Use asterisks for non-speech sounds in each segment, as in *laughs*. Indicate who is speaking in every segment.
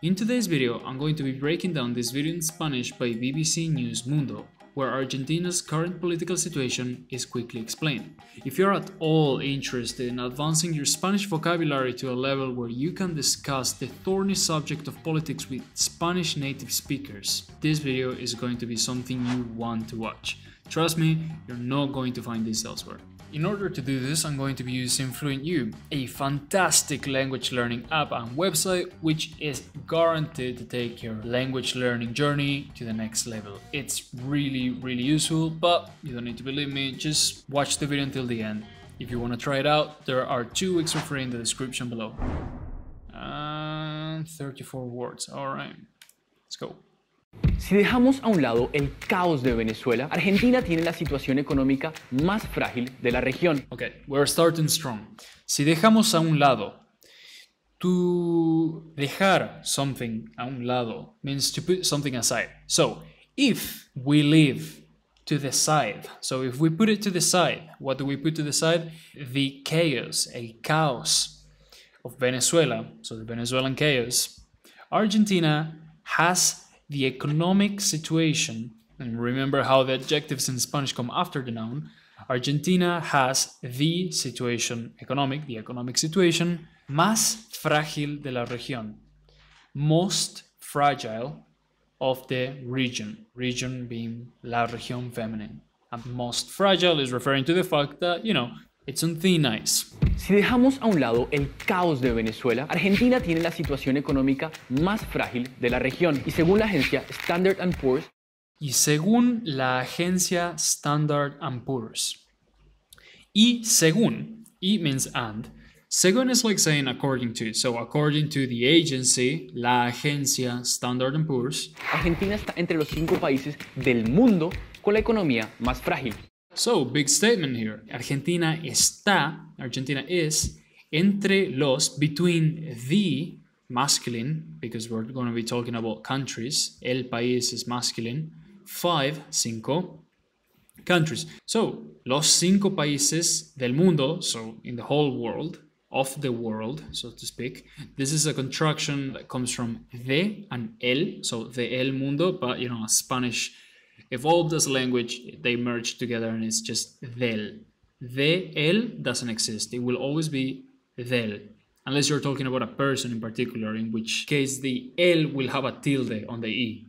Speaker 1: In today's video, I'm going to be breaking down this video in Spanish by BBC News Mundo, where Argentina's current political situation is quickly explained. If you're at all interested in advancing your Spanish vocabulary to a level where you can discuss the thorny subject of politics with Spanish native speakers, this video is going to be something you want to watch. Trust me, you're not going to find this elsewhere. In order to do this, I'm going to be using FluentU, a fantastic language learning app and website which is guaranteed to take your language learning journey to the next level. It's really, really useful, but you don't need to believe me, just watch the video until the end. If you want to try it out, there are two weeks for free in the description below. And 34
Speaker 2: words, alright, let's go. Si dejamos a un lado el caos de Venezuela, Argentina tiene la situación económica más frágil de la región. Ok, we're starting strong.
Speaker 1: Si dejamos a un lado, to dejar something a un lado means to put something aside. So, if we leave to the side, so if we put it to the side, what do we put to the side? The chaos, a chaos of Venezuela, so the Venezuelan chaos, Argentina has the economic situation, and remember how the adjectives in Spanish come after the noun, Argentina has the situation economic, the economic situation, más frágil de la región, most fragile of the region, region being la región
Speaker 2: feminine. And most fragile is
Speaker 1: referring to the fact that, you know,
Speaker 2: Si dejamos a un lado el caos de Venezuela, Argentina tiene la situación económica más frágil de la región y según la agencia Standard Poor's y según la
Speaker 1: agencia Standard Poor's y según y means and según es like saying according to so according to the agency la agencia Standard Poor's Argentina está entre los cinco países del mundo con la economía más frágil So, big statement here. Argentina está, Argentina is, entre los, between the masculine, because we're going to be talking about countries, el país is masculine, five, cinco, countries. So, los cinco países del mundo, so in the whole world, of the world, so to speak. This is a contraction that comes from de and el, so the el mundo, but you know, Spanish evolved as a language, they merged together and it's just del. The, el doesn't exist. It will always be del, unless you're talking about a person in particular, in which case the el will have a tilde on the e.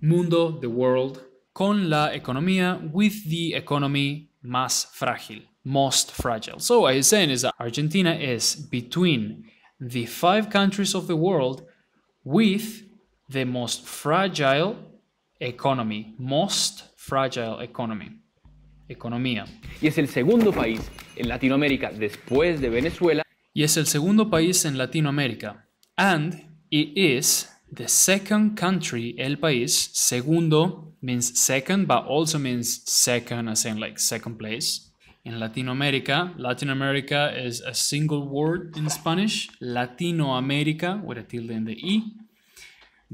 Speaker 1: Mundo, the world. Con la economía, with the economy más frágil, most fragile. So what he's saying is that Argentina is between the five countries of the world with the most fragile economy, most fragile economy, economía. Y es el segundo país en Latinoamérica después de Venezuela. Y es el segundo país en Latinoamérica. And it is the second country, el país, segundo means second, but also means second as in like second place. In Latin America, Latin America is a single word in Spanish. Latino America with a tilde in the E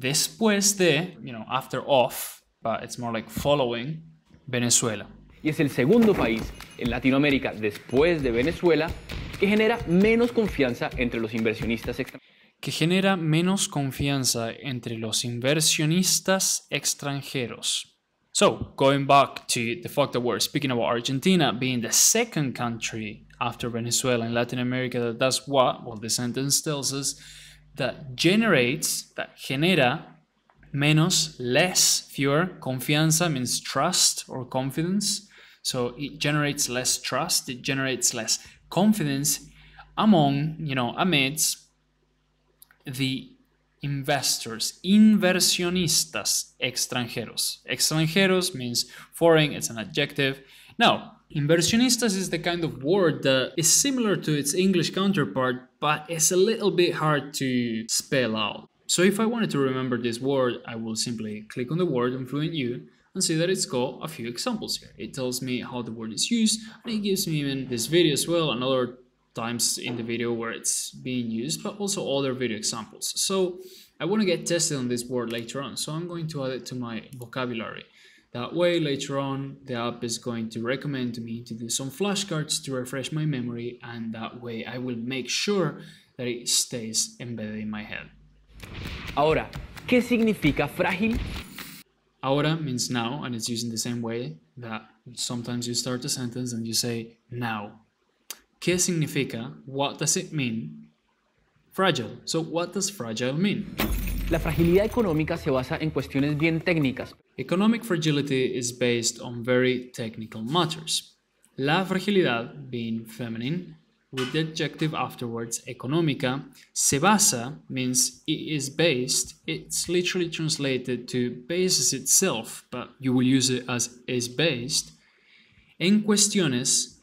Speaker 1: después de, you know, after off, but it's more like following
Speaker 2: Venezuela. Y es el segundo país en Latinoamérica después de Venezuela que genera menos confianza entre los inversionistas extranjeros. Que genera menos
Speaker 1: confianza entre los inversionistas extranjeros. So, going back to the fact that we're speaking about Argentina being the second country after Venezuela in Latin America, that's what, well, the sentence tells us, that generates, that genera, menos, less, fewer, confianza means trust or confidence. So it generates less trust, it generates less confidence among, you know, amidst the investors, inversionistas extranjeros. Extranjeros means foreign, it's an adjective. Now, Inversionistas is the kind of word that is similar to its English counterpart, but it's a little bit hard to spell out. So if I wanted to remember this word, I will simply click on the word on FluentU and see that it's got a few examples here. It tells me how the word is used, and it gives me even this video as well, another times in the video where it's being used, but also other video examples. So I want to get tested on this word later on, so I'm going to add it to my vocabulary. That way, later on, the app is going to recommend me to do some flashcards to refresh my memory, and that way I will make sure that it stays embedded in my head. Ahora, ¿qué significa frágil? Ahora means now, and it's used in the same way that sometimes you start a sentence and you say now. ¿Qué significa? What does it mean? Fragile. So, what does fragile mean?
Speaker 2: La fragilidad económica se basa en cuestiones bien técnicas.
Speaker 1: Economic fragility is based on very technical matters. La fragilidad, being feminine, with the adjective afterwards, económica, se basa means it is based, it's literally translated to bases itself, but you will use it as is based, en cuestiones,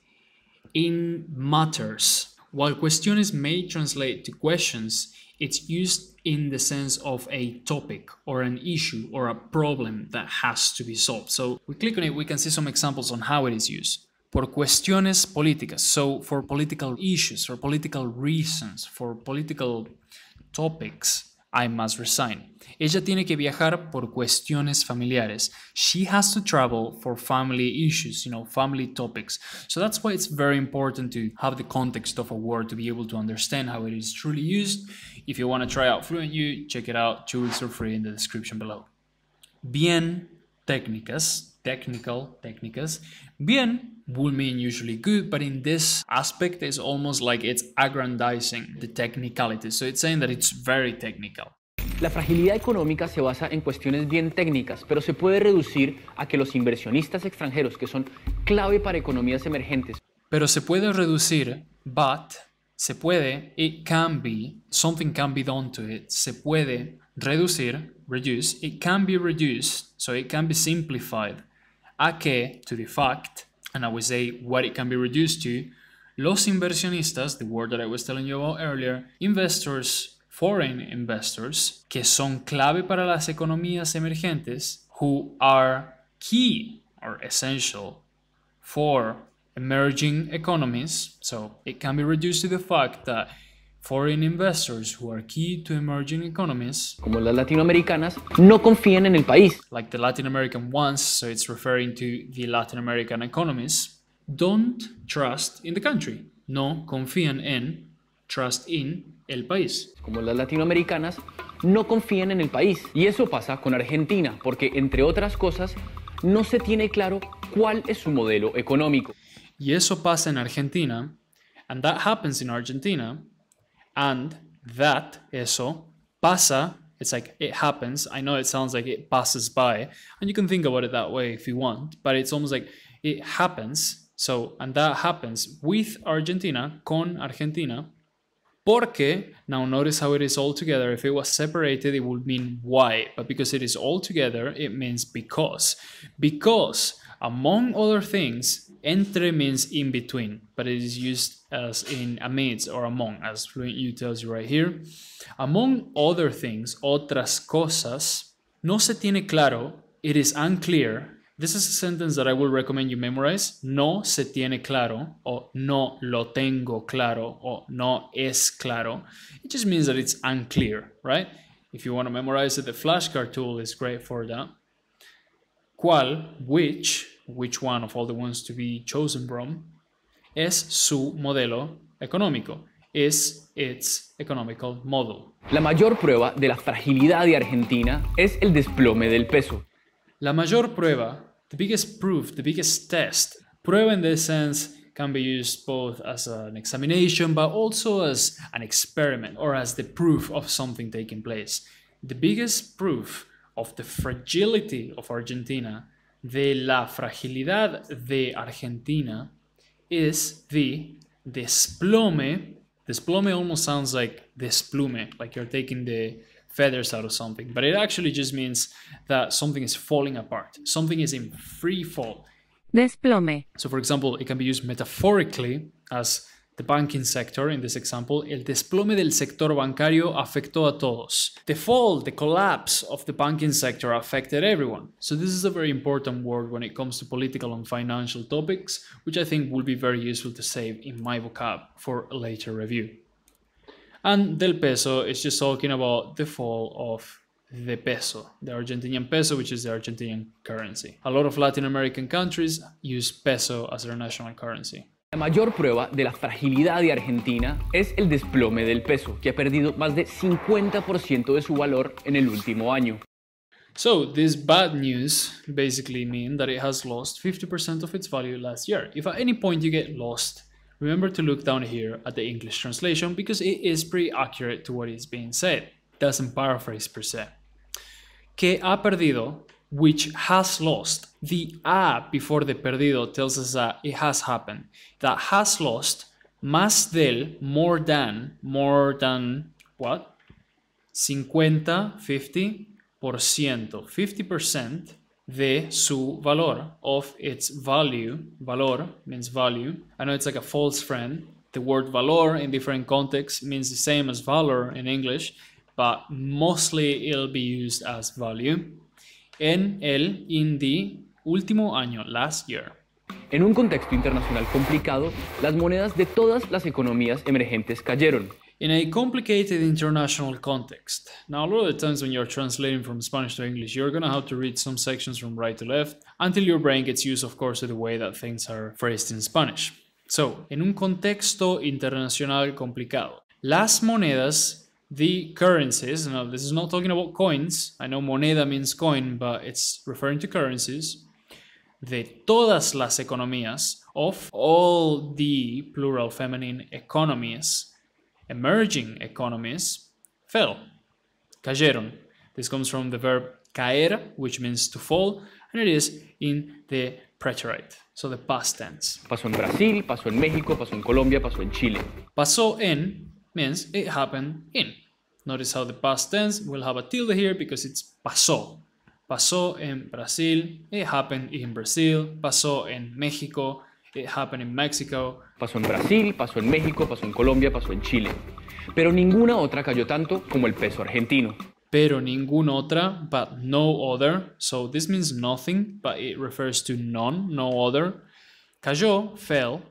Speaker 1: in matters. While questions may translate to questions, it's used in the sense of a topic or an issue or a problem that has to be solved. So we click on it, we can see some examples on how it is used. Por cuestiones políticas, so for political issues, for political reasons, for political topics, I must resign. Ella tiene que viajar por cuestiones familiares. She has to travel for family issues, you know, family topics. So that's why it's very important to have the context of a word to be able to understand how it is truly used if you want to try out FluentU, check it out. Two weeks for free in the description below. Bien técnicas, technical técnicas. Bien will mean usually good, but in this aspect, it's almost like it's aggrandizing the technicality. So it's saying that it's very technical.
Speaker 2: La fragilidad económica se basa en cuestiones bien técnicas, pero se puede reducir a que los inversionistas extranjeros, que son clave para economías emergentes.
Speaker 1: Pero se puede reducir, but se puede, it can be, something can be done to it, se puede reducir, reduce, it can be reduced, so it can be simplified, a que, to the fact, and I would say what it can be reduced to, los inversionistas, the word that I was telling you about earlier, investors, foreign investors, que son clave para las economías emergentes, who are key or essential for emerging economies, so it can be reduced to the fact that foreign investors who are key to emerging economies,
Speaker 2: como las latinoamericanas, no confían en el país.
Speaker 1: Like the Latin American ones, so it's referring to the Latin American economies, don't trust in the country. No
Speaker 2: confían en, trust in, el país. Como las latinoamericanas, no confían en el país. Y eso pasa con Argentina, porque entre otras cosas, no se tiene claro cuál es su modelo económico. Y eso pasa en Argentina.
Speaker 1: And that happens in Argentina. And that, eso, pasa. It's like it happens. I know it sounds like it passes by. And you can think about it that way if you want. But it's almost like it happens. So, and that happens with Argentina, con Argentina. Porque, now notice how it is all together. If it was separated, it would mean why. But because it is all together, it means because. Because, among other things, Entre means in between, but it is used as in amidst or among, as Fluent you tells you right here. Among other things, otras cosas, no se tiene claro, it is unclear. This is a sentence that I will recommend you memorize. No se tiene claro, or no lo tengo claro, or no es claro. It just means that it's unclear, right? If you want to memorize it, the flashcard tool is great for that. Cual, which, which one of all the ones to be chosen from, es su modelo
Speaker 2: económico. Es its economical model. La mayor prueba de la fragilidad de Argentina es el desplome del peso. La mayor prueba, the
Speaker 1: biggest proof, the biggest test. Prueba in this sense can be used both as an examination but also as an experiment or as the proof of something taking place. The biggest proof of the fragility of Argentina de la fragilidad de Argentina is the desplome. Desplome almost sounds like desplume, like you're taking the feathers out of something, but it actually just means that something is falling apart. Something is in free fall.
Speaker 2: Desplome.
Speaker 1: So, for example, it can be used metaphorically as the banking sector in this example, el desplome del sector bancario afectó a todos. The fall, the collapse of the banking sector affected everyone. So this is a very important word when it comes to political and financial topics, which I think will be very useful to save in my vocab for a later review. And del peso is just talking about the fall of the peso, the Argentinian peso, which is the Argentinian currency. A lot of Latin
Speaker 2: American countries use peso as their national currency. La mayor prueba de la fragilidad de Argentina es el desplome del peso, que ha perdido más de 50% de su valor en el último año. So, this bad news basically means that it
Speaker 1: has lost 50% of its value last year. If at any point you get lost, remember to look down here at the English translation because it is pretty accurate to what is being said. Doesn't paraphrase per se. Que ha perdido which has lost. The a before the perdido tells us that it has happened. That has lost más del, more than, more than what? 50, 50, por ciento, 50% de su valor, of its value. Valor means value. I know it's like a false friend. The word valor in different contexts means the same as valor in English, but mostly it'll be used as value. en el Indie último año, last year. En un contexto internacional complicado, las monedas de todas las
Speaker 2: economías emergentes cayeron.
Speaker 1: In a complicated international context. Now, a lot of the times when you're translating from Spanish to English, you're gonna have to read some sections from right to left until your brain gets used, of course, to the way that things are phrased in Spanish. So, en un contexto internacional complicado, las monedas the currencies. Now, uh, this is not talking about coins. I know moneda means coin, but it's referring to currencies. De todas las economías, of all the plural feminine economies, emerging economies, fell. Cayeron. This comes from the verb caer, which means to fall, and it is in the preterite, so the past tense.
Speaker 2: Pasó en Brasil, pasó en México, pasó en Colombia, pasó en Chile.
Speaker 1: Pasó en means it happened in. Notice how the past tense will have a tilde here because it's pasó. Pasó en Brasil, it happened in Brazil, pasó en México, it happened in Mexico.
Speaker 2: Pasó en Brasil, pasó en
Speaker 1: México, pasó en Colombia, pasó en Chile. Pero ninguna otra cayó tanto como el peso argentino. Pero ninguna otra, but no other. So this means nothing, but it refers to none, no other. Cayó, fell,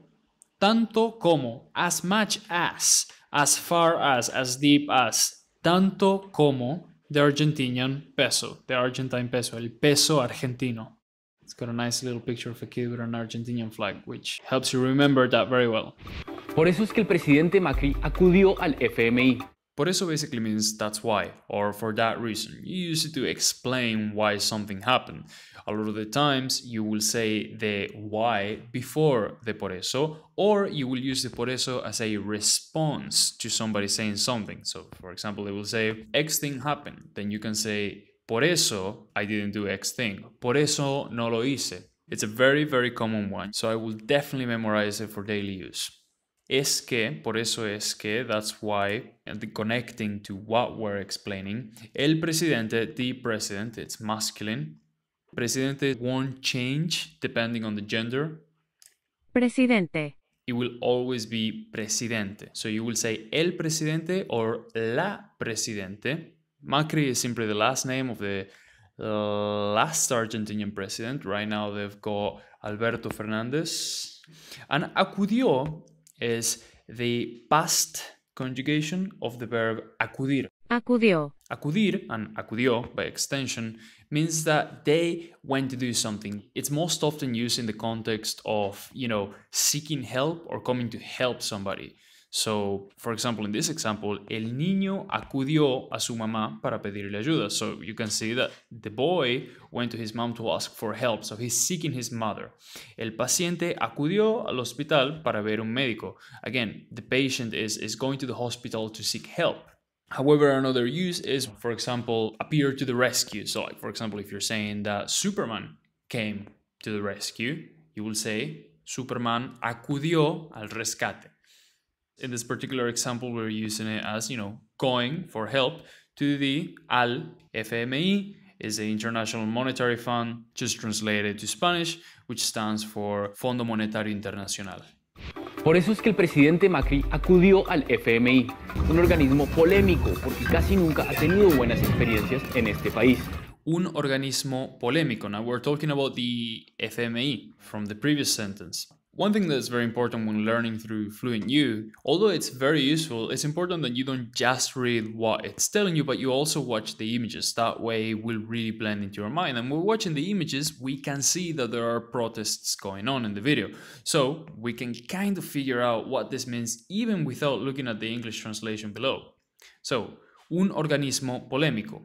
Speaker 1: tanto como, as much as as far as, as deep as, tanto como the Argentinian peso, the Argentine peso, el peso argentino. It's got a nice little picture of a kid with an Argentinian flag, which helps you remember that very well. Por eso es que el presidente Macri acudió al FMI Por eso basically means that's why, or for that reason. You use it to explain why something happened. A lot of the times you will say the why before the por eso, or you will use the por eso as a response to somebody saying something. So, for example, they will say, X thing happened. Then you can say, Por eso I didn't do X thing. Por eso no lo hice. It's a very, very common one, so I will definitely memorize it for daily use. Es que, por eso es que, that's why, connecting to what we're explaining, el presidente, the president, it's masculine. Presidente won't change depending on the gender.
Speaker 2: Presidente.
Speaker 1: It will always be presidente. So you will say el presidente or la presidente. Macri is simply the last name of the uh, last Argentinian president. Right now they've got Alberto Fernandez. And acudió is the past conjugation of the verb acudir. Acudió. Acudir and acudió by extension means that they went to do something. It's most often used in the context of, you know, seeking help or coming to help somebody. So, for example, in this example, el niño acudió a su mamá para pedirle ayuda. So you can see that the boy went to his mom to ask for help. So he's seeking his mother. El paciente acudió al hospital para ver un médico. Again, the patient is, is going to the hospital to seek help. However, another use is, for example, appear to the rescue. So, like, for example, if you're saying that Superman came to the rescue, you will say Superman acudió al rescate in this particular example, we're using it as, you know, going for help to the AL FMI is the International Monetary Fund, just translated to Spanish, which stands for Fondo Monetario Internacional.
Speaker 2: Por eso es que el presidente Macri
Speaker 1: acudió al FMI, un organismo polémico porque casi nunca ha tenido buenas experiencias en este país. un organismo polémico. Now we're talking about the FMI from the previous sentence. One thing that's very important when learning through FluentU, although it's very useful, it's important that you don't just read what it's telling you, but you also watch the images. That way it will really blend into your mind. And we're watching the images, we can see that there are protests going on in the video. So we can kind of figure out what this means even without looking at the English translation below. So, un organismo polémico.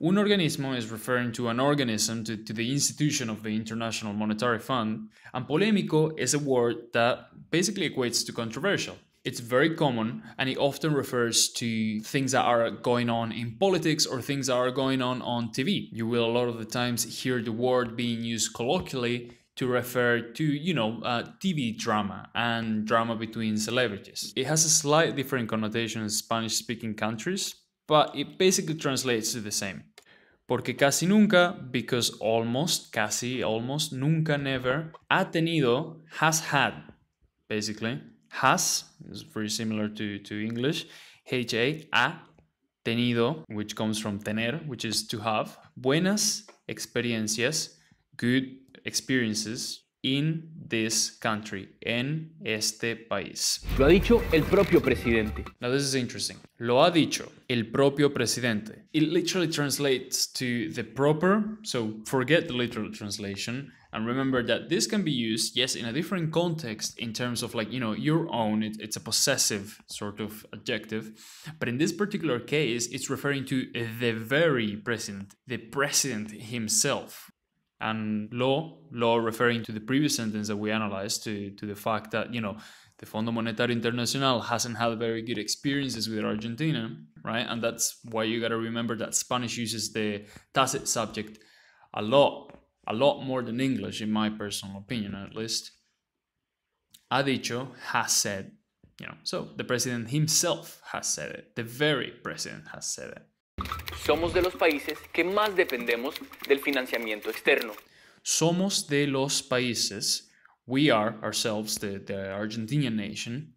Speaker 1: Un organismo is referring to an organism, to, to, the institution of the International Monetary Fund, and polémico is a word that basically equates to controversial. It's very common and it often refers to things that are going on in politics or things that are going on on TV. You will a lot of the times hear the word being used colloquially to refer to, you know, uh, TV drama and drama between celebrities. It has a slight different connotation in Spanish speaking countries but it basically translates to the same. Porque casi nunca, because almost, casi, almost, nunca, never, ha tenido, has had, basically. Has is very similar to, to English. HA, ha tenido, which comes from tener, which is to have. Buenas experiencias, good experiences, in this country, en este país. Lo ha dicho el propio presidente. Now this is interesting. Lo ha dicho el propio presidente. It literally translates to the proper, so forget the literal translation and remember that this can be used, yes, in a different context in terms of like, you know, your own, it, it's a possessive sort of adjective. But in this particular case, it's referring to the very president, the president himself and law, law referring to the previous sentence that we analyzed, to, to the fact that, you know, the Fondo Monetario Internacional hasn't had very good experiences with Argentina, right? And that's why you got to remember that Spanish uses the tacit subject a lot, a lot more than English, in my personal opinion, at least. Ha dicho, has said, you know, so the president himself has said it, the very president has said it.
Speaker 2: Somos de los países que más dependemos del financiamiento externo.
Speaker 1: Somos de los países, we are ourselves, the, Argentinian nation,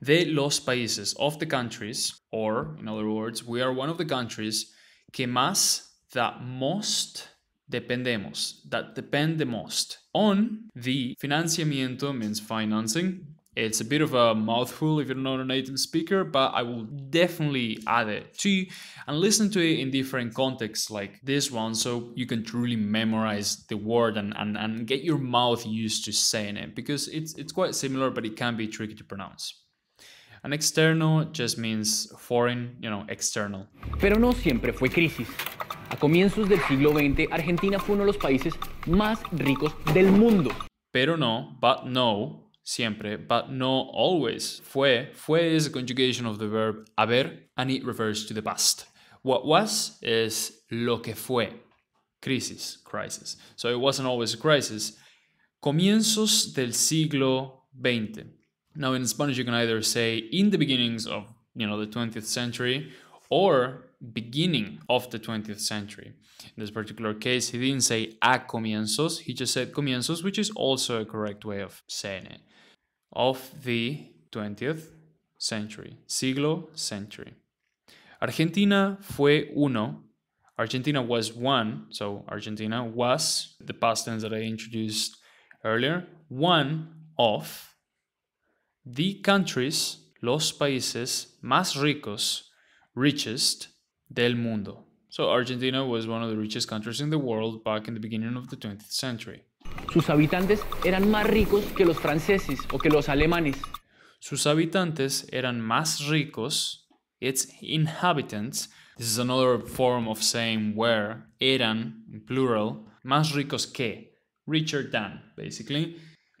Speaker 1: de los países, of the countries, or in other words, we are one of the countries que más, that most, dependemos, that depend the most on the financiamiento means financing It's a bit of a mouthful if you're not a native speaker, but I will definitely add it to and listen to it in different contexts like this one so you can truly memorize the word and, and, and get your mouth used to saying it because it's, it's quite similar, but it can be tricky to pronounce. An external just means foreign, you know, external. Pero no siempre
Speaker 2: fue crisis. A comienzos del siglo XX, Argentina fue uno de los países más ricos del mundo.
Speaker 1: Pero no, but no, siempre, but no always. Fue, fue is a conjugation of the verb haber and it refers to the past. What was is lo que fue. Crisis, crisis. So it wasn't always a crisis. Comienzos del siglo XX. Now in Spanish you can either say in the beginnings of, you know, the 20th century or beginning of the 20th century. In this particular case, he didn't say a comienzos, he just said comienzos, which is also a correct way of saying it of the 20th century, siglo century. Argentina fue uno. Argentina was one, so Argentina was the past tense that I introduced earlier, one of the countries, los países más ricos, richest del mundo. So Argentina was one of the richest countries in the world back in the beginning of the 20th century.
Speaker 2: Sus habitantes eran más ricos que los franceses o que los alemanes.
Speaker 1: Sus habitantes eran más ricos. Its inhabitants. This is another form of saying where Eran, in plural, más ricos que. Richer than, basically.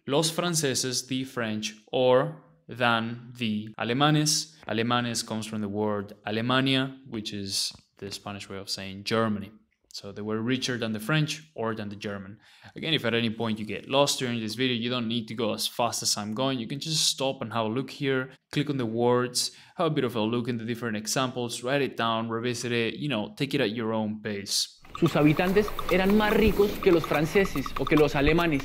Speaker 1: Los franceses, the French, or than the alemanes. Alemanes comes from the word Alemania, which is the Spanish way of saying Germany. So they were richer than the French or than the German. Again, if at any point you get lost during this video, you don't need to go as fast as I'm going. You can just stop and have a look here, click on the words, have a bit of a look in the different examples, write it down, revisit it, you
Speaker 2: know, take it at your own pace. Sus habitantes eran más ricos que los franceses o que los alemanes.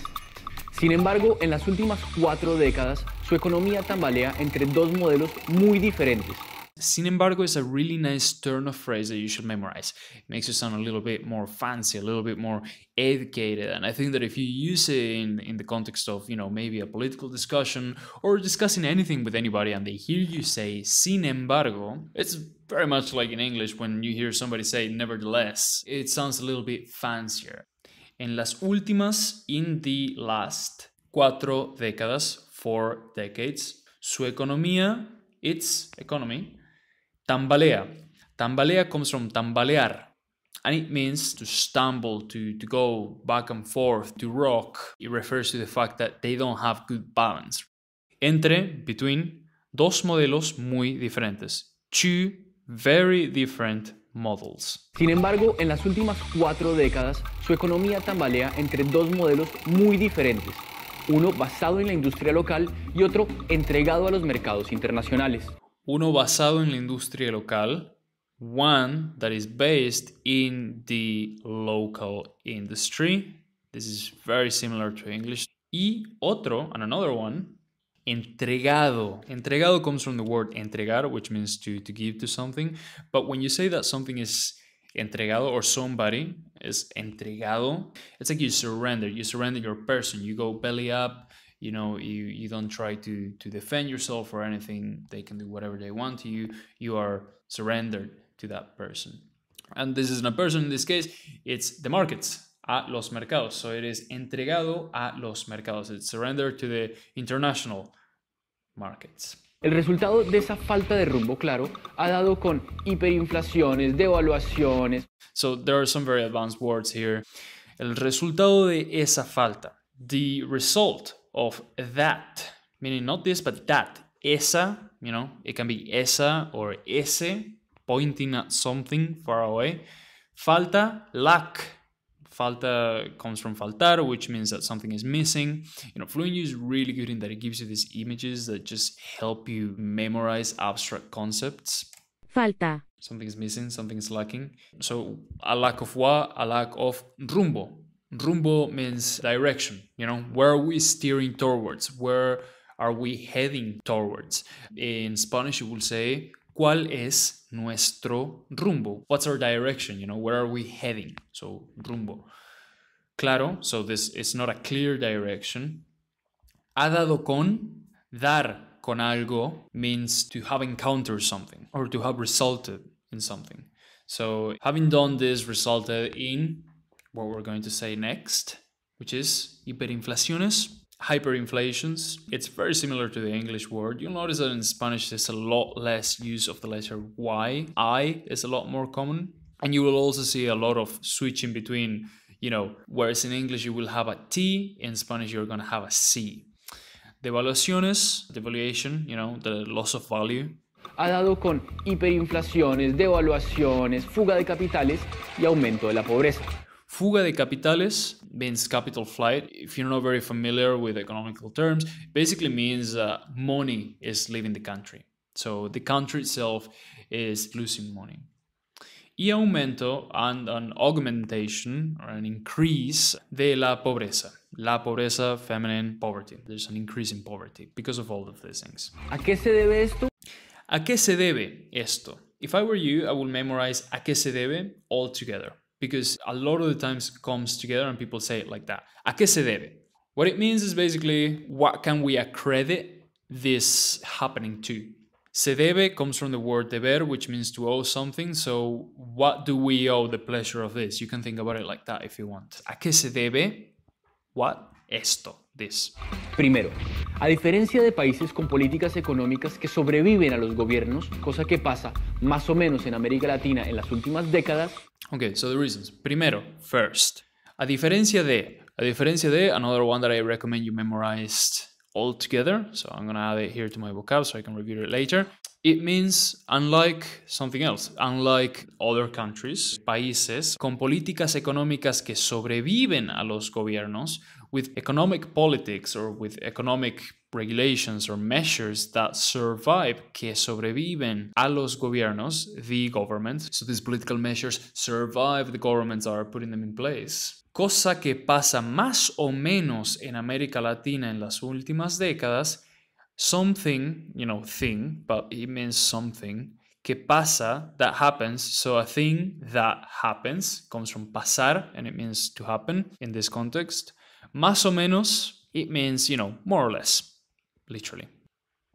Speaker 2: Sin embargo, en las últimas cuatro décadas, su economía tambalea entre dos modelos muy diferentes.
Speaker 1: Sin embargo is a really nice turn of phrase that you should memorize. It makes you sound a little bit more fancy, a little bit more educated. And I think that if you use it in, in the context of, you know, maybe a political discussion or discussing anything with anybody and they hear you say sin embargo, it's very much like in English when you hear somebody say nevertheless. It sounds a little bit fancier. En las últimas, in the last, cuatro décadas, four decades, su economía, its economy, tambalea. Tambalea comes from tambalear, and it means to stumble, to, to go back and forth, to rock. It refers to the fact that they don't have good balance. Entre, between, dos modelos muy diferentes. Two very different models.
Speaker 2: Sin embargo, en las últimas cuatro décadas, su economía tambalea entre dos modelos muy diferentes. Uno basado en la industria local y otro entregado a los mercados internacionales. uno basado en la industria
Speaker 1: local, one that is based in the local industry. This is very similar to English. Y otro, and another one, entregado. Entregado comes from the word entregar, which means to, to give to something. But when you say that something is entregado or somebody is entregado, it's like you surrender. You surrender your person. You go belly up you know you you don't try to to defend yourself or anything they can do whatever they want to you you are surrendered to that person and this isn't a person in this case it's the markets a los mercados so it is entregado a los mercados it's surrendered to the international markets
Speaker 2: El resultado de esa falta de rumbo claro ha dado con hiperinflaciones,
Speaker 1: devaluaciones. So there are some very advanced words here. El resultado de esa falta. The result of that, meaning not this, but that, esa, you know, it can be esa or ese, pointing at something far away. Falta, lack. Falta comes from faltar, which means that something is missing. You know, fluency is really good in that it gives you these images that just help you memorize abstract concepts. Falta. Something is missing, something is lacking. So, a lack of what? A lack of rumbo, rumbo means direction you know where are we steering towards where are we heading towards in spanish you will say cuál es nuestro rumbo what's our direction you know where are we heading so rumbo claro so this is not a clear direction ha dado con dar con algo means to have encountered something or to have resulted in something so having done this resulted in what we're going to say next, which is hiperinflaciones, hyperinflations. It's very similar to the English word. You'll notice that in Spanish there's a lot less use of the letter Y. I is a lot more common. And you will also see a lot of switching between, you know, whereas in English you will have a T, in Spanish you're going to have a C. Devaluaciones, devaluation, you know,
Speaker 2: the loss of value, ha dado con hiperinflaciones, devaluaciones, fuga de capitales y aumento de la pobreza.
Speaker 1: Fuga de capitales means capital flight. If you're not very familiar with economical terms, basically means uh, money is leaving the country. So the country itself is losing money. Y aumento and an augmentation or an increase de la pobreza. La pobreza, feminine poverty. There's an increase in poverty because of all of these things. ¿A
Speaker 2: qué se debe esto?
Speaker 1: ¿A qué se debe esto? If I were you, I would memorize a qué se debe all together because a lot of the times comes together and people say it like that. ¿A qué se debe? What it means is basically what can we accredit this happening to? Se debe comes from the word deber, which means to owe something. So, what do we owe the pleasure of this? You can think about it like that if you want. ¿A qué se debe? What?
Speaker 2: Esto. This. Primero, a diferencia de países con políticas económicas que sobreviven a los gobiernos, cosa que pasa más o menos en América Latina en las últimas décadas,
Speaker 1: Okay, so the reasons. Primero, first. A diferencia de, a diferencia de another one that I recommend you memorized altogether. So I'm gonna add it here to my vocab so I can review it later. It means, unlike something else, unlike other countries, países con políticas económicas que sobreviven a los gobiernos, with economic politics or with economic regulations or measures that survive, que sobreviven a los gobiernos, the government. So these political measures survive, the governments are putting them in place. Cosa que pasa más o menos en América Latina en las últimas décadas something, you know, thing, but it means something. Que pasa, that happens. So a thing that happens comes from pasar, and it means to happen in this context. Más o menos, it means, you know, more or less, literally.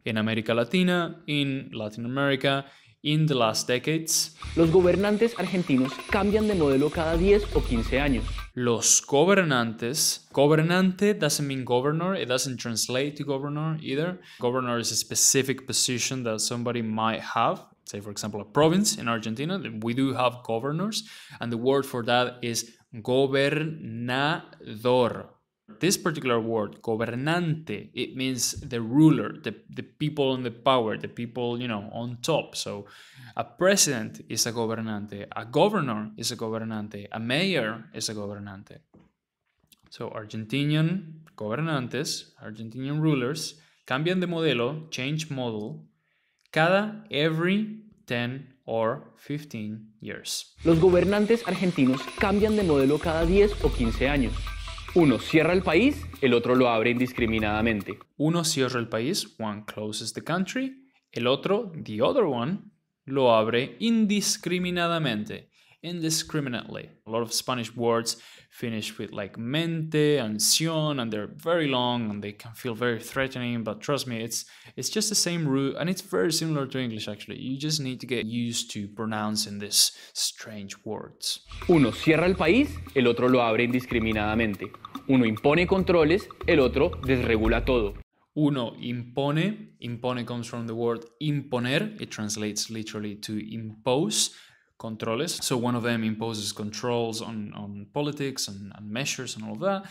Speaker 1: In America Latina, in Latin America, in the last decades.
Speaker 2: Los gobernantes argentinos cambian de modelo cada 10 o 15 años.
Speaker 1: Los gobernantes, gobernante doesn't mean governor, it doesn't translate to governor either. Governor is a specific position that somebody might have. Say, for example, a province in Argentina, we do have governors, and the word for that is gobernador. This particular word, gobernante, it means the ruler, the, the people on the power, the people, you know, on top. So a president is a gobernante, a governor is a gobernante, a mayor is a gobernante. So Argentinian gobernantes, Argentinian rulers, cambian de modelo, change model, cada every 10 or 15
Speaker 2: years. Los gobernantes argentinos cambian de modelo cada 10 o 15 años. Uno cierra el
Speaker 1: país, el otro lo abre indiscriminadamente. Uno cierra el país, one closes the country, el otro, the other one, lo abre indiscriminadamente. indiscriminately. A lot of Spanish words finish with like mente and sion, and they're very long and they can feel very threatening. But trust me, it's it's just the same root, and it's very similar to English actually. You just need to get used to pronouncing these strange
Speaker 2: words. Uno cierra el país, el otro lo abre indiscriminadamente. Uno impone controles, el otro desregula todo. Uno impone. Impone comes from the
Speaker 1: word imponer. It translates literally to impose. Controls. So one of them imposes controls on, on politics and, and measures and all that.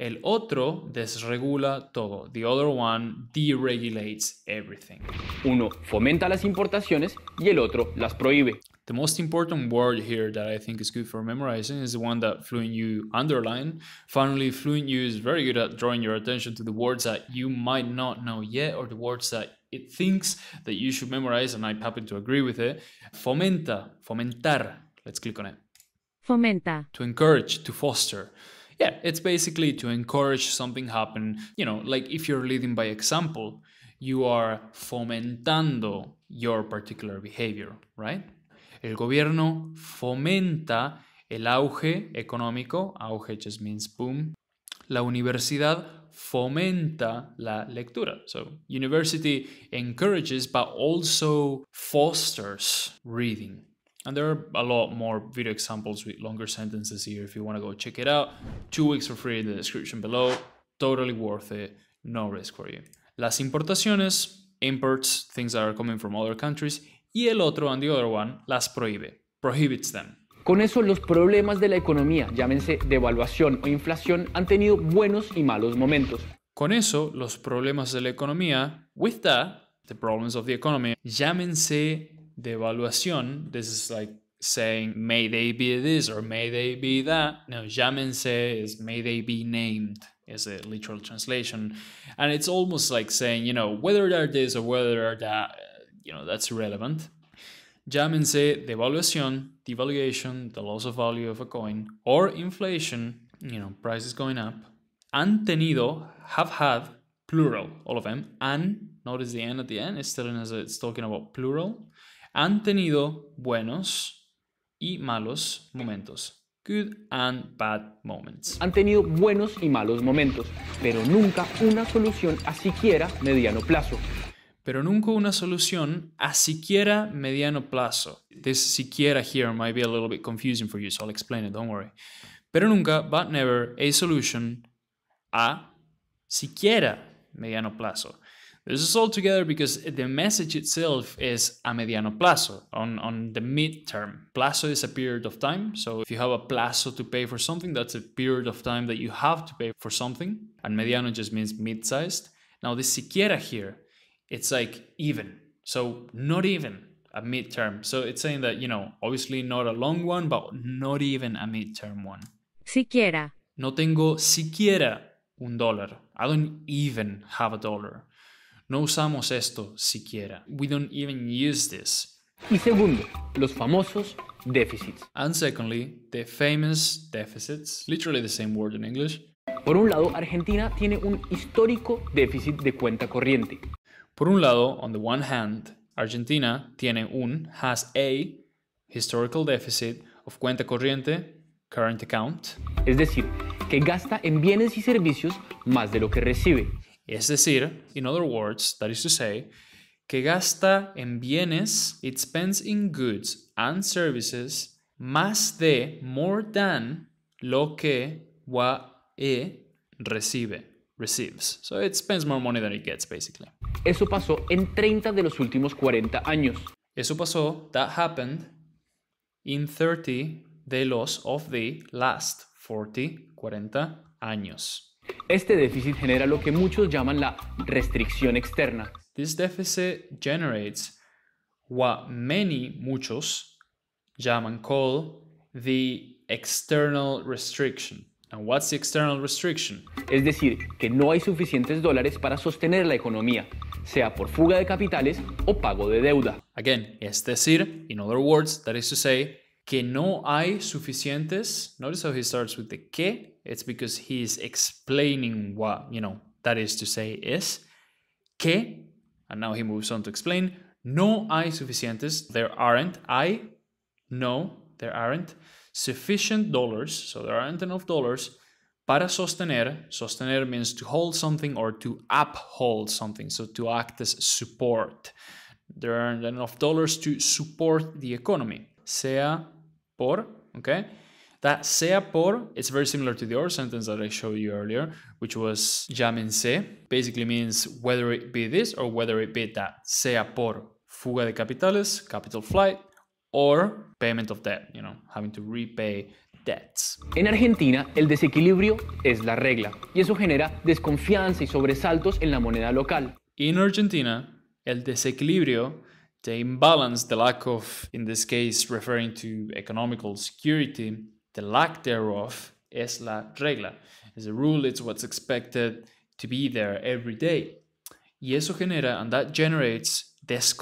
Speaker 1: El otro desregula todo. The other one deregulates everything.
Speaker 2: Uno fomenta las importaciones
Speaker 1: y el otro las prohíbe. The most important word here that I think is good for memorizing is the one that FluentU underline. Finally, FluentU is very good at drawing your attention to the words that you might not know yet or the words that it thinks that you should memorize, and I happen to agree with it. Fomenta, fomentar. Let's click on it.
Speaker 2: Fomenta.
Speaker 1: To encourage, to foster. Yeah, it's basically to encourage something happen. You know, like if you're leading by example, you are fomentando your particular behavior, right? El gobierno fomenta el auge económico. Auge just means boom. La universidad fomenta la lectura. So, university encourages but also fosters reading. And there are a lot more video examples with longer sentences here if you want to go check it out. Two weeks for free in the description below. Totally worth it. No risk for you. Las importaciones, imports, things that are coming from other countries. Y el otro and the other one, las prohíbe, prohibits them.
Speaker 2: Con eso, los problemas de la economía, llámense devaluación o inflación, han tenido buenos y malos momentos.
Speaker 1: Con eso, los problemas de la economía, with that, the problems of the economy, llámense devaluación, this is like saying may they be this or may they be that. No, llámense is may they be named is a literal translation. And it's almost like saying, you know, whether they're this or whether they're that, eh, you know, that's irrelevant llámense devaluación, devaluation, the loss of value of a coin, or inflation, you know, prices going up, han tenido, have had, plural, all of them, han, notice the end at the end, it's telling us it's talking about plural, han tenido buenos y malos momentos. Good and bad moments. Han tenido buenos y malos momentos,
Speaker 2: pero nunca una solución a siquiera mediano plazo. pero nunca una solución
Speaker 1: a siquiera mediano plazo. This siquiera here might be a little bit confusing for you, so I'll explain it, don't worry. Pero nunca, but never, a solution a siquiera mediano plazo. This is all together because the message itself is a mediano plazo, on, on the midterm. Plazo is a period of time. So if you have a plazo to pay for something, that's a period of time that you have to pay for something. And mediano just means mid-sized. Now this siquiera here it's like even. So not even a midterm. So it's saying that, you know, obviously not a long one, but not even a midterm one.
Speaker 2: Siquiera.
Speaker 1: No tengo siquiera un dólar. I don't even have a dollar. No usamos esto siquiera. We don't even use this. Y segundo, los famosos déficits. And secondly, the famous deficits. Literally the same word in English. Por un lado, Argentina tiene un histórico déficit de cuenta corriente. Por un lado, on the one hand, Argentina tiene un has a historical deficit of cuenta corriente, current account, es decir, que gasta en bienes y servicios más de lo que recibe. Es decir, in other words, that is to say, que gasta en bienes, it spends in goods and services más de, more than, lo que wa e recibe receives. So it spends more money than it gets, basically. Eso pasó en 30 de los últimos 40 años. Eso pasó, that happened in 30 de los of the last 40, 40 años. Este déficit genera lo que muchos llaman la restricción externa. This deficit generates what many, muchos, llaman call
Speaker 2: the external restriction. And what's the external restriction? Es decir, que no hay suficientes dólares para sostener la economía, sea por fuga de capitales o pago de deuda. Again, es decir, in other words, that is to say, que no
Speaker 1: hay suficientes. Notice how he starts with the que. It's because he is explaining what, you know, that is to say is. Que, and now he moves on to explain. No hay suficientes. There aren't. I, no, there aren't sufficient dollars, so there aren't enough dollars para sostener. Sostener means to hold something or to uphold something, so to act as support. There aren't enough dollars to support the economy. Sea por, okay? That sea por, it's very similar to the other sentence that I showed you earlier, which was llámense, basically means whether it be this or whether it be that. Sea por, fuga de capitales, capital flight, or payment of debt, you know, having
Speaker 2: to repay debts. En Argentina, el desequilibrio es la regla y eso genera desconfianza y sobresaltos en la moneda local. In Argentina, el
Speaker 1: desequilibrio the imbalance, the lack of, in this case, referring to economical security, the lack thereof, es la regla. As a rule, it's what's expected to be there every day. Y eso genera, and that generates this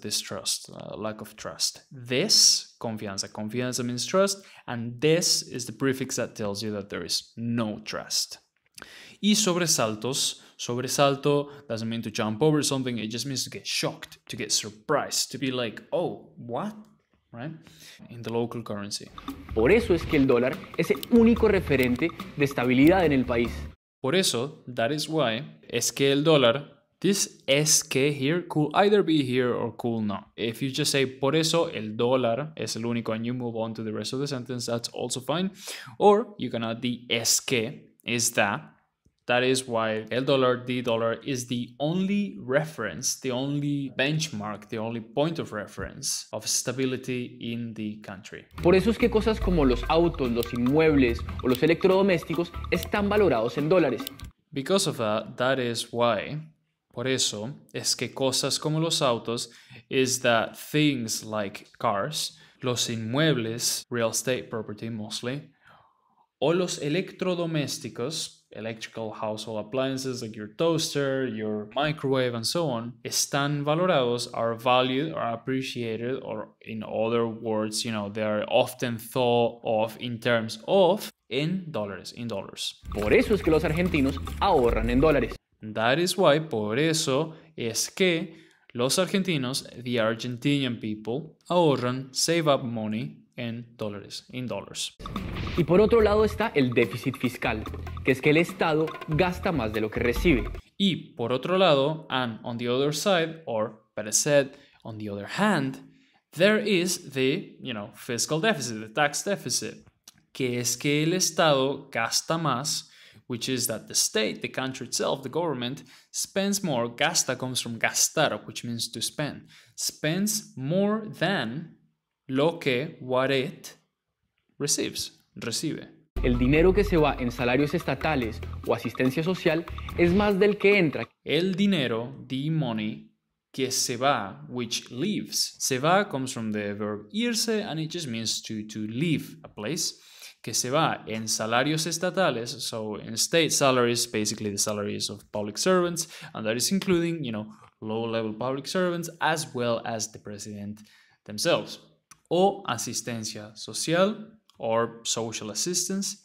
Speaker 1: distrust, uh, lack of trust. This confianza, confianza means trust, and this is the prefix that tells you that there is no trust. Y sobresaltos, sobresalto doesn't mean to jump over something, it just means to get shocked,
Speaker 2: to get surprised,
Speaker 1: to be like, oh, what?
Speaker 2: Right? In the local currency. Por eso es que el dólar es el único referente de estabilidad en el país.
Speaker 1: Por eso, that is why, es que el dólar this SK here could either be here or could not. If you just say por eso el dólar es el único and you move on to the rest of the sentence, that's also fine. Or you can add the SK is that. That is why el dólar, the dollar is the only reference, the only
Speaker 2: benchmark, the only point of reference of stability in the country. Por eso es que cosas como los autos, los inmuebles o los electrodomésticos están valorados en dólares.
Speaker 1: Because of that, that is why Por eso es que cosas como los autos is that things like cars, los inmuebles, real estate property mostly, o los electrodomésticos, electrical household appliances like your toaster, your microwave and so on, están valorados, are valued, are appreciated, or in other words, you know, they are often thought of in terms of in dollars, in dollars. Por eso es que los argentinos ahorran en dólares. That is why, por eso, es que los argentinos, the Argentinian people, ahorran, save up money en dólares,
Speaker 2: in dollars. Y por otro lado está el déficit fiscal, que es que el Estado gasta más de lo que recibe. Y por otro lado, and on the other side, or better
Speaker 1: said, on the other hand, there is the, you know, fiscal deficit, the tax deficit, que es que el Estado gasta más which is that the state, the country itself, the government, spends more. Gasta comes from gastar, which means to spend. Spends more than lo que, what it
Speaker 2: receives, recibe. El dinero que se va en salarios estatales o asistencia social es más del que entra. El dinero, the money, que se
Speaker 1: va, which leaves. Se va comes from the verb irse and it just means to, to leave a place que se va en salarios estatales, so in state salaries, basically the salaries of public servants, and that is including, you know, low-level public servants as well as the president themselves, o asistencia social or social assistance,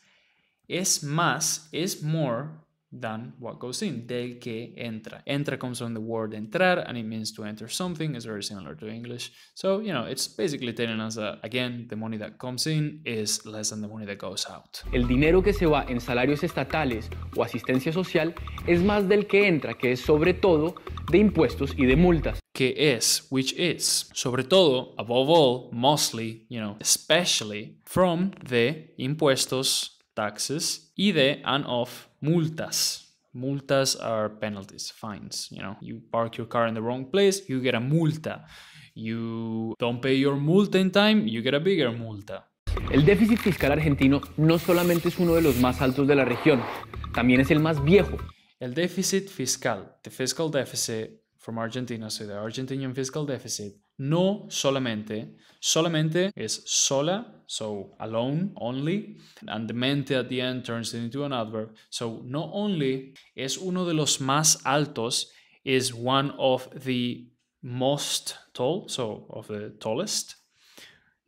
Speaker 1: es más, es more than what goes in, del que entra. Entra comes from the word entrar and it means to enter something, it's very similar to English. So, you know, it's basically telling us that, again, the money that comes in is less than the money that goes out. El
Speaker 2: dinero que se va en salarios estatales o asistencia social es más del que entra, que es sobre todo de impuestos y de multas. que
Speaker 1: es, which is, sobre todo, above all, mostly, you know, especially from the impuestos taxes, y de and of, multas. Multas are penalties, fines. You know, you park your car in the wrong place, you get a multa. You don't pay your multa in time, you get a bigger multa. El déficit fiscal argentino no solamente es uno de los más altos de la región, también es el más viejo. El déficit fiscal, the fiscal deficit from Argentina, so the Argentinian fiscal deficit, no solamente, solamente es sola so alone only, and the mente at the end turns it into an adverb. So not only es uno de los más altos, is one of the most tall, so of the tallest,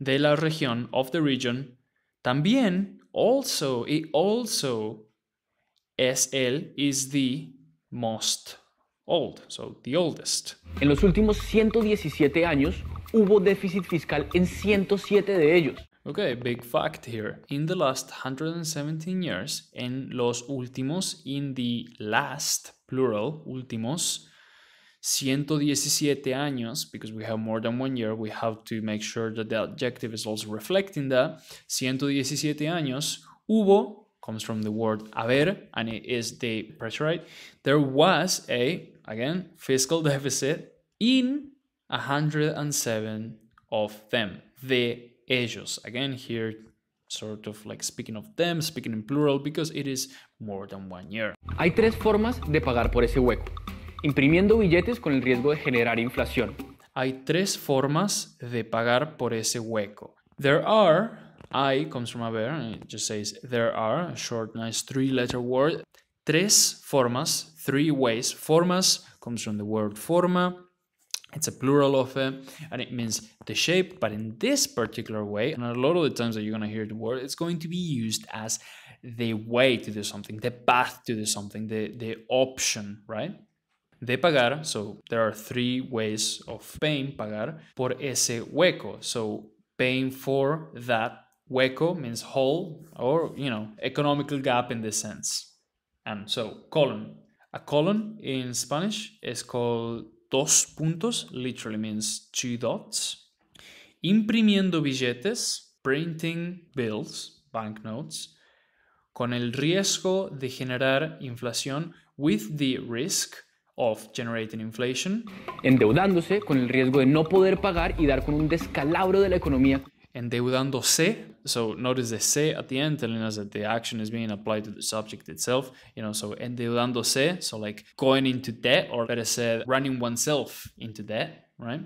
Speaker 1: de la región, of the region. También, also, it also es el,
Speaker 2: is the most old, so the oldest. En los últimos 117 años hubo déficit fiscal en 107 de ellos. Okay, big
Speaker 1: fact here. In the last 117 years, en los últimos, in the last, plural, últimos, 117 años, because we have more than one year, we have to make sure that the adjective is also reflecting that. 117 años, hubo, comes from the word haber, and it is the right? There was a, again, fiscal deficit in 107 of them. The ellos. Again, here, sort of like speaking of them, speaking in plural, because it is more than one year. Hay tres formas de pagar por ese hueco. Imprimiendo billetes con el riesgo de generar inflación. Hay tres formas de pagar por ese hueco. There are, I comes from haber, it just says there are, a short, nice three letter word. Tres formas, three ways. Formas comes from the word forma it's a plural of it and it means the shape but in this particular way and a lot of the times that you're going to hear the word it's going to be used as the way to do something the path to do something the the option right de pagar so there are three ways of paying pagar por ese hueco so paying for that hueco means hole or you know economical gap in this sense and so colon a colon in spanish is called dos puntos, literally means two dots, imprimiendo billetes, printing bills, banknotes, con el riesgo de generar inflación, with the risk of generating inflation, endeudándose con
Speaker 2: el riesgo de no poder pagar y dar con un descalabro de la economía.
Speaker 1: endeudándose. So notice the se at the end telling us that the action is being applied to the subject itself, you know, so endeudándose, so like going into debt or better said running oneself into debt, right?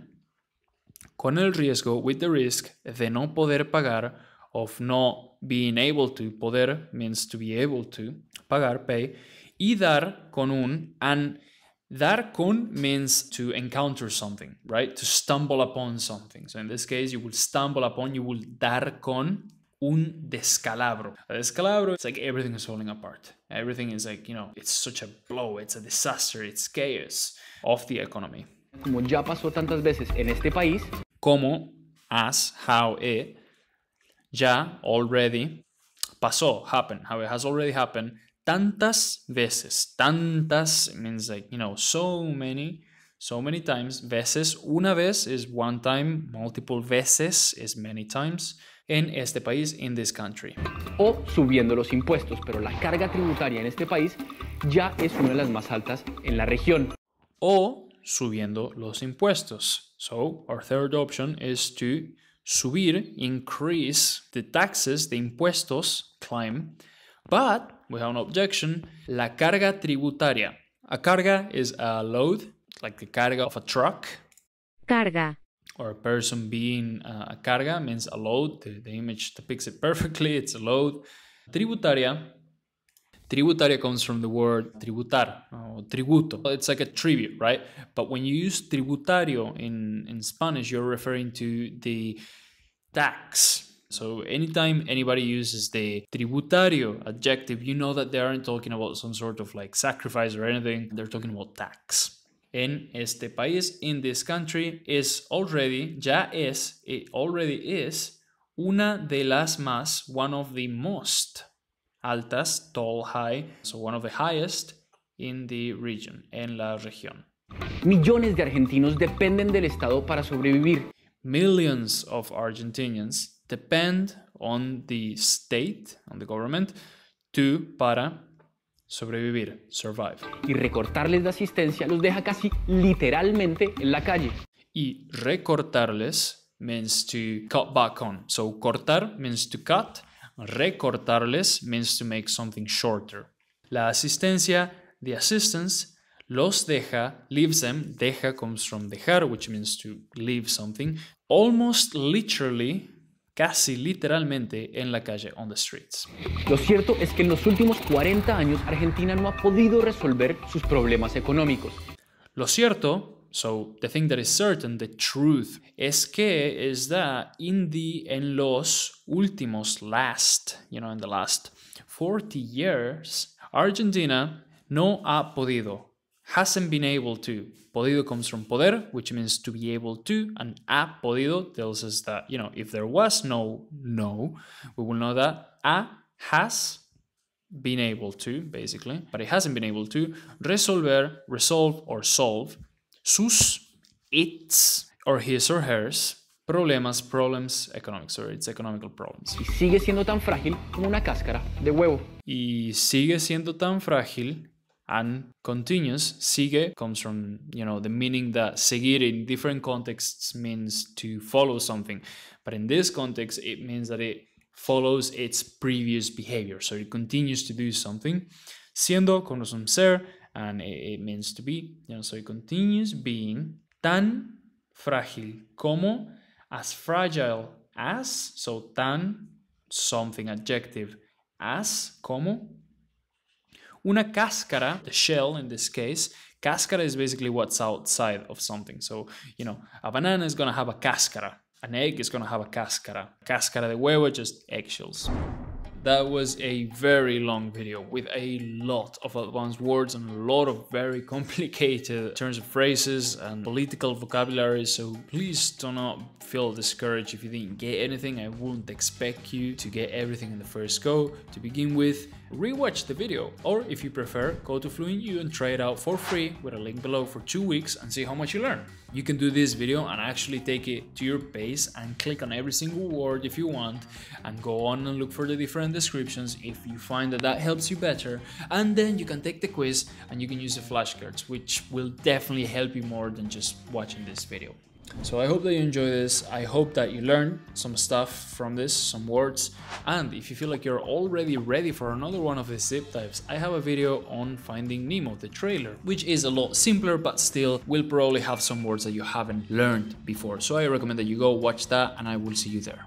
Speaker 1: Con el riesgo, with the risk de no poder pagar, of not being able to, poder means to be able to, pagar, pay, y dar con un, and Dar means to encounter something, right? To stumble upon something. So in this case, you will stumble upon, you will dar con un descalabro. A descalabro, it's like everything is falling apart. Everything is like, you know, it's such a blow, it's a disaster, it's chaos of the economy.
Speaker 2: Como ya pasó
Speaker 1: tantas veces en este país. Como, as, how, it, ya, already, pasó, happened, how it has already happened, tantas veces, tantas means like, you know, so many, so many times, veces, una vez is one time, multiple veces is many times en este país,
Speaker 2: in this country. O subiendo los impuestos, pero la carga tributaria en este país ya es una de las más altas en la región. O subiendo los impuestos.
Speaker 1: So, our third option is to subir, increase the taxes, the impuestos, climb But, we have an objection, la carga tributaria. A carga is a load, like the carga of a truck. Carga. Or a person being uh, a carga means a load. The, the image depicts it perfectly. It's a load. Tributaria Tributaria comes from the word tributar, or uh, tributo. It's like a tribute, right? But when you use tributario in, in Spanish, you're referring to the tax so anytime anybody uses the tributario adjective, you know that they aren't talking about some sort of like sacrifice or anything. They're talking about tax. En este país, in this country, is already, ya es, it already is, una de las más, one of the most altas, tall, high, so one of the highest in the region, en la región.
Speaker 2: Millones de argentinos dependen del
Speaker 1: Estado para sobrevivir. Millions of Argentinians depend on the state, on the government, to para sobrevivir, survive. Y
Speaker 2: recortarles la asistencia los deja casi literalmente en la calle.
Speaker 1: Y recortarles means to cut back on. So cortar means to cut, recortarles means to make something shorter. La asistencia, the assistance, los deja, leaves them, deja comes from dejar, which means to leave something, almost literally casi literalmente en la calle, on the streets.
Speaker 2: Lo cierto es que en los últimos 40 años Argentina no ha podido
Speaker 1: resolver sus problemas económicos. Lo cierto, so the thing that is certain, the truth, es que in indie en los últimos last, you know, in the last 40 years, Argentina no ha podido hasn't been able to. Podido comes from poder, which means to be able to, and a podido tells us that, you know, if there was no no, we will know that a has been able to, basically, but it hasn't been able to resolver, resolve, or solve sus, its, or his or hers problemas, problems economics, or its economical problems. Y sigue
Speaker 2: siendo tan frágil como una cáscara
Speaker 1: de huevo. Y sigue siendo tan frágil and continuous sigue comes from you know the meaning that seguir in different contexts means to follow something but in this context it means that it follows its previous behavior so it continues to do something siendo comes from ser and it, means to be you know so it continues being tan frágil como as fragile as so tan something adjective as como Una cáscara, the shell in this case, cáscara is basically what's outside of something. So, you know, a banana is going to have a cáscara. An egg is going to have a cáscara. Cáscara de huevo, just eggshells. That was a very long video with a lot of advanced words and a lot of very *laughs* complicated terms of phrases and political vocabulary. So please do not feel discouraged if you didn't get anything. I wouldn't expect you to get everything in the first go to begin with. Rewatch the video, or if you prefer, go to FluentU and try it out for free with a link below for two weeks and see how much you learn. You can do this video and actually take it to your pace and click on every single word if you want and go on and look for the different descriptions if you find that that helps you better and then you can take the quiz and you can use the flashcards which will definitely help you more than just watching this video. So I hope that you enjoy this. I hope that you learn some stuff from this, some words. And if you feel like you're already ready for another one of these zip dives, I have a video on Finding Nemo, the trailer, which is a lot simpler, but still will probably have some words that you haven't learned before. So I recommend that you go watch that and I will see you there.